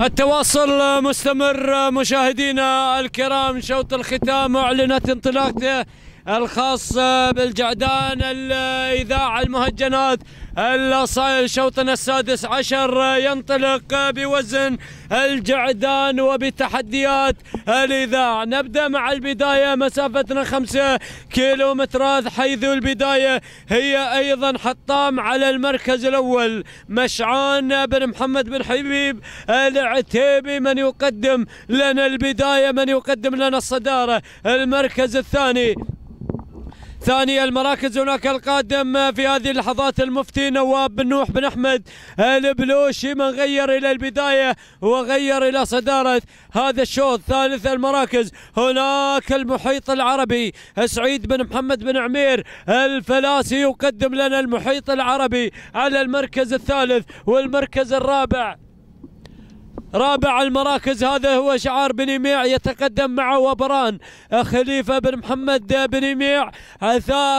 التواصل مستمر مشاهدينا الكرام شوط الختام أعلنت انطلاقته الخاص بالجعدان الإذاعة المهجنات شوطنا السادس عشر ينطلق بوزن الجعدان وبتحديات الإذاع نبدأ مع البداية مسافتنا خمسة كيلومترات حيث البداية هي أيضا حطام على المركز الأول مشعان بن محمد بن حبيب العتيبي من يقدم لنا البداية من يقدم لنا الصدارة المركز الثاني ثاني المراكز هناك القادم في هذه اللحظات المفتي نواب بن نوح بن احمد البلوشي من غير الى البدايه وغير الى صداره هذا الشوط ثالث المراكز هناك المحيط العربي سعيد بن محمد بن عمير الفلاسي يقدم لنا المحيط العربي على المركز الثالث والمركز الرابع رابع المراكز هذا هو شعار بن ميع يتقدم مع وبران أه، خليفة بن محمد بن ميع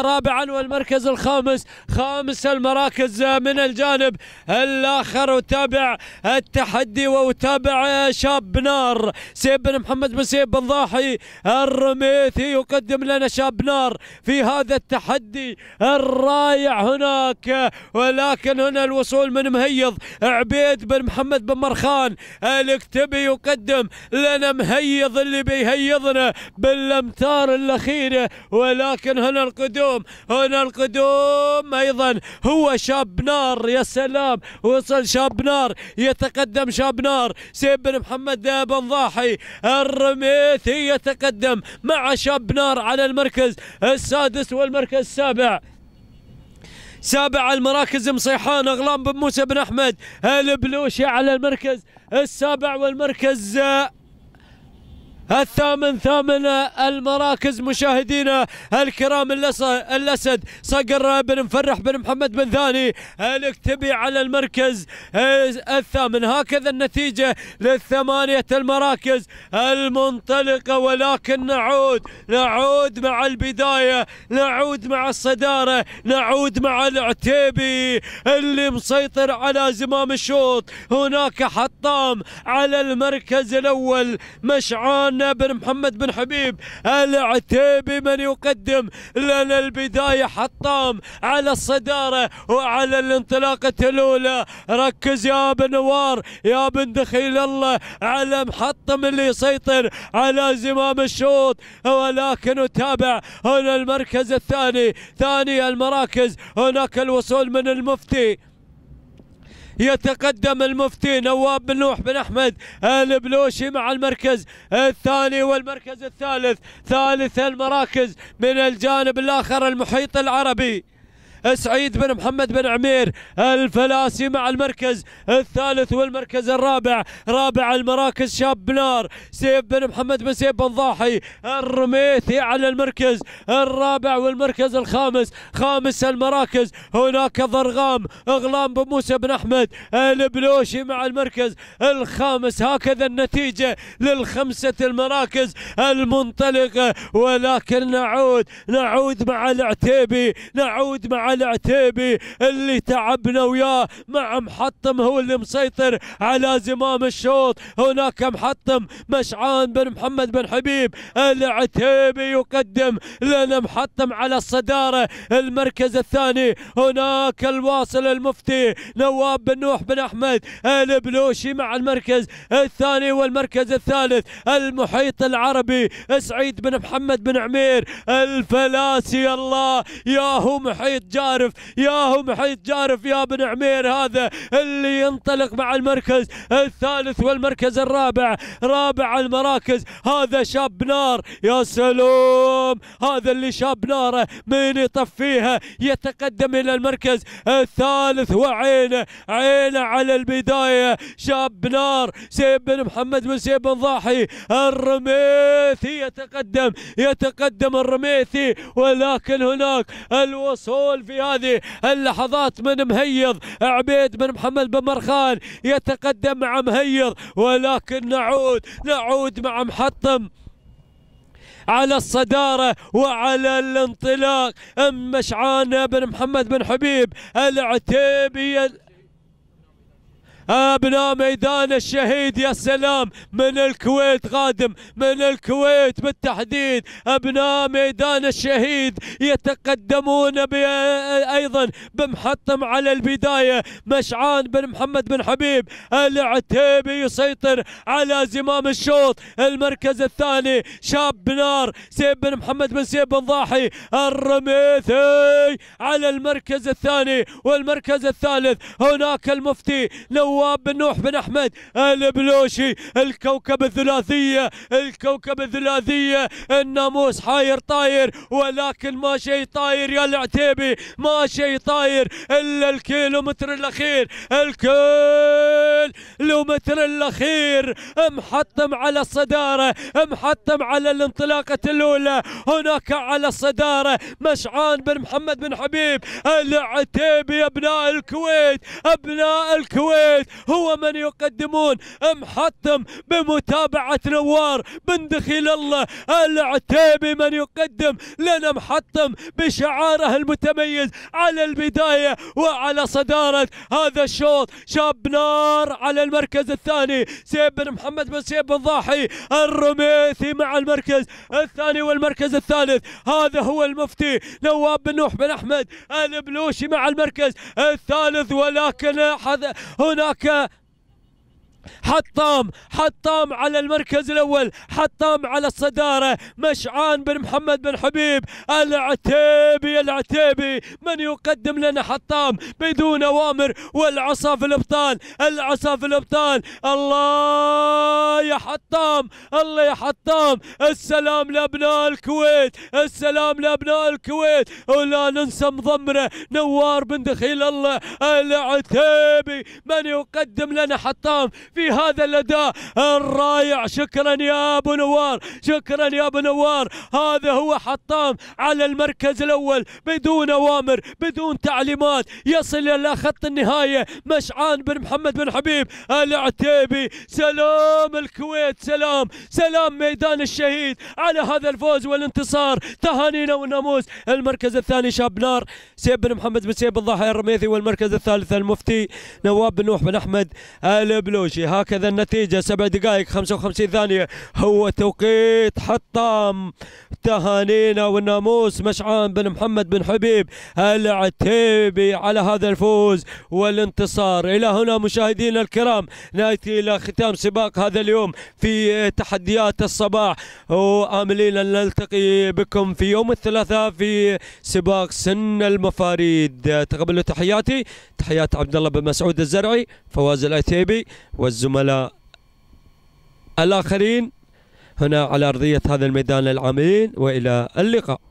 رابعا والمركز الخامس خامس المراكز أه، من الجانب الآخر وتابع التحدي وتابع شاب نار سيب بن محمد بن سيب بن ضاحي الرميثي يقدم لنا شاب نار في هذا التحدي الرائع هناك ولكن هنا الوصول من مهيض عبيد بن محمد بن مرخان الكتبي يقدم لنا مهيض اللي بيهيضنا بالامتار الاخيره ولكن هنا القدوم هنا القدوم ايضا هو شاب نار يا سلام وصل شاب نار يتقدم شاب نار سيب بن محمد بن ضاحي الرميثي يتقدم مع شاب نار على المركز السادس والمركز السابع سابع المراكز مصيحان اغلام بن موسى بن احمد البلوشي على المركز السابع والمركز آه، الثامن ثامن المراكز مشاهدينا الكرام الاسد صقر بن مفرح بن محمد بن ثاني الاكتبي على المركز الثامن هكذا النتيجه للثمانيه المراكز المنطلقه ولكن نعود نعود مع البدايه نعود مع الصداره نعود مع العتيبي اللي مسيطر على زمام الشوط هناك حطام على المركز الاول مشعان عدنان بن محمد بن حبيب العتيبي من يقدم لنا البداية حطام على الصدارة وعلى الانطلاقة الأولى ركز يا بن نوار يا بن دخيل الله على محطم اللي يسيطر على زمام الشوط ولكن تابع هنا المركز الثاني ثاني المراكز هناك الوصول من المفتي يتقدم المفتي نواب بن نوح بن احمد البلوشي مع المركز الثاني والمركز الثالث ثالث المراكز من الجانب الاخر المحيط العربي سعيد بن محمد بن عمير الفلاسي مع المركز الثالث والمركز الرابع رابع المراكز شاب بنار سيف بن محمد بن سيف بن ضاحي الرميثي على المركز الرابع والمركز الخامس خامس المراكز هناك ضرغام اغلام بن موسى بن احمد البلوشي مع المركز الخامس هكذا النتيجة للخمسة المراكز المنطلقة ولكن نعود نعود مع العتيبي نعود مع العتيبي اللي تعبنا وياه مع محطم هو اللي مسيطر على زمام الشوط هناك محطم مشعان بن محمد بن حبيب العتيبي يقدم لنا محطم على الصدارة المركز الثاني هناك الواصل المفتي نواب بن نوح بن أحمد البلوشي مع المركز الثاني والمركز الثالث المحيط العربي سعيد بن محمد بن عمير الفلاسي الله يا هو محيط جاي جارف يا هو محيط جارف يا بن عمير هذا اللي ينطلق مع المركز الثالث والمركز الرابع رابع المراكز هذا شاب نار يا سلام هذا اللي شاب ناره من يطفيها يتقدم الى المركز الثالث وعينه عينه على البدايه شاب نار سيب بن محمد بن سيب بن ضاحي الرميثي يتقدم يتقدم الرميثي ولكن هناك الوصول في هذه اللحظات من مهيض عبيد بن محمد بن مرخان يتقدم مع مهيض ولكن نعود نعود مع محطم على الصدارة وعلى الانطلاق أم مشعان بن محمد بن حبيب العتيبي ابناء ميدان الشهيد يا سلام من الكويت قادم من الكويت بالتحديد ابناء ميدان الشهيد يتقدمون ايضا بمحطم على البدايه مشعان بن محمد بن حبيب العتيبي يسيطر على زمام الشوط المركز الثاني شاب نار سيب بن محمد بن سيب بن ضاحي الرميثي على المركز الثاني والمركز الثالث هناك المفتي لو نواب بن نوح بن احمد البلوشي الكوكب الثلاثيه الكوكب الثلاثيه الناموس حاير طاير ولكن ما شيء طاير يا العتيبي ما شيء طاير الا الكيلومتر الاخير الكيلومتر الاخير محطم على الصداره محطم على الانطلاقه الاولى هناك على الصداره مشعان بن محمد بن حبيب العتيبي ابناء الكويت ابناء الكويت الثالث هو من يقدمون محطم بمتابعة نوار بن دخيل الله العتيبي من يقدم لنا محطم بشعاره المتميز على البداية وعلى صدارة هذا الشوط شاب نار على المركز الثاني سيب بن محمد بن سيب بن ضاحي الرميثي مع المركز الثاني والمركز الثالث هذا هو المفتي نواب بن نوح بن أحمد البلوشي مع المركز الثالث ولكن هناك Parker حطام حطام على المركز الأول حطام على الصدارة مشعان بن محمد بن حبيب العتيبي العتيبي من يقدم لنا حطام بدون أوامر والعصا في الأبطال العصا في الأبطال الله يا حطام الله يا حطام السلام لأبناء الكويت السلام لأبناء الكويت ولا ننسى مضمرة نوار بن دخيل الله العتيبي من يقدم لنا حطام في هذا الاداء الرائع شكرا يا ابو نوار شكرا يا ابو نوار هذا هو حطام على المركز الاول بدون اوامر بدون تعليمات يصل الى خط النهايه مشعان بن محمد بن حبيب العتيبي سلام الكويت سلام سلام ميدان الشهيد على هذا الفوز والانتصار تهانينا والناموس المركز الثاني شاب نار سيب بن محمد بن سيب الضحايا الرميثي والمركز الثالث المفتي نواب بن نوح بن احمد البلوشي هكذا النتيجة سبع دقائق 55 ثانية هو توقيت حطام تهانينا والناموس مشعان بن محمد بن حبيب العتيبي على هذا الفوز والانتصار إلى هنا مشاهدينا الكرام نأتي إلى ختام سباق هذا اليوم في تحديات الصباح وآملين أن نلتقي بكم في يوم الثلاثاء في سباق سن المفاريد تقبلوا تحياتي تحيات عبد الله بن مسعود الزرعي فواز العتيبي الزملاء الآخرين هنا على أرضية هذا الميدان العاملين وإلى اللقاء